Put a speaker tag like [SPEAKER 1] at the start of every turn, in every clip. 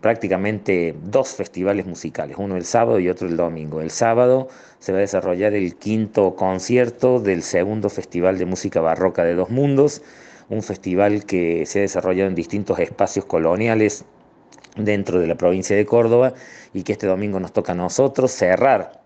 [SPEAKER 1] prácticamente dos festivales musicales, uno el sábado y otro el domingo. El sábado se va a desarrollar el quinto concierto del segundo Festival de Música Barroca de Dos Mundos, un festival que se ha desarrollado en distintos espacios coloniales dentro de la provincia de Córdoba y que este domingo nos toca a nosotros cerrar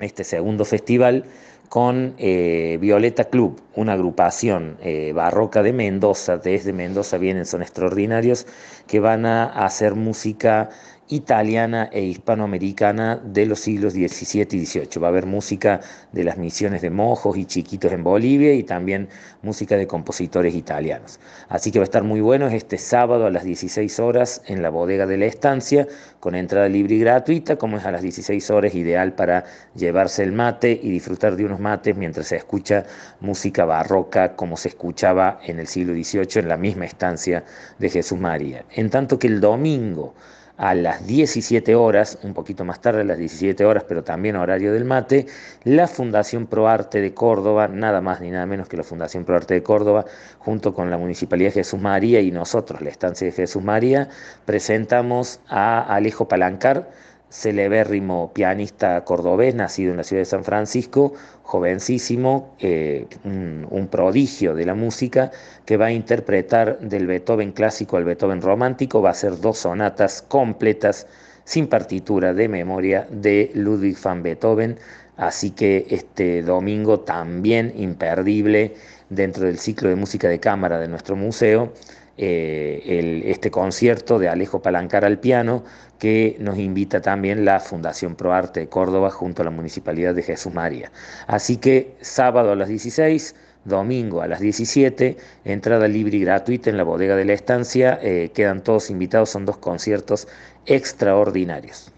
[SPEAKER 1] este segundo festival con eh, Violeta Club, una agrupación eh, barroca de Mendoza, desde Mendoza vienen, son extraordinarios, que van a hacer música italiana e hispanoamericana de los siglos XVII y XVIII. Va a haber música de las misiones de mojos y chiquitos en Bolivia y también música de compositores italianos. Así que va a estar muy bueno este sábado a las 16 horas en la bodega de la estancia, con entrada libre y gratuita, como es a las 16 horas, ideal para llevarse el mate y disfrutar de unos mates mientras se escucha música barroca como se escuchaba en el siglo XVIII en la misma estancia de Jesús María. En tanto que el domingo, a las 17 horas, un poquito más tarde a las 17 horas, pero también a horario del mate, la Fundación ProArte de Córdoba, nada más ni nada menos que la Fundación ProArte de Córdoba, junto con la Municipalidad de Jesús María y nosotros, la Estancia de Jesús María, presentamos a Alejo Palancar, celebérrimo pianista cordobés, nacido en la ciudad de San Francisco, jovencísimo, eh, un, un, prodigio de la música, que va a interpretar del Beethoven clásico al Beethoven romántico, va a ser dos sonatas completas, sin partitura, de memoria, de Ludwig van Beethoven, Así que este domingo también imperdible dentro del ciclo de música de cámara de nuestro museo, eh, este concierto de Alejo Palancar al piano que nos invita también la Fundación ProArte de Córdoba junto a la Municipalidad de Jesús María. Así que sábado a las 16 domingo a las 17, entrada libre y gratuita en la bodega de la estancia. Eh, quedan todos invitados, son dos conciertos extraordinarios.